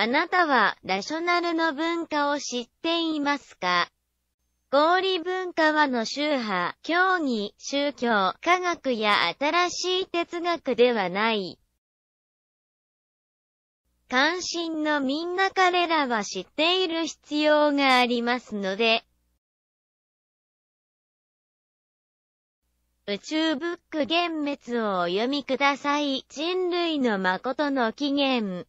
あなたはラショナルの文化を知っていますか合理文化はの宗派、教義、宗教、科学や新しい哲学ではない。関心のみんな彼らは知っている必要がありますので、宇宙ブック幻滅をお読みください。人類の誠の起源。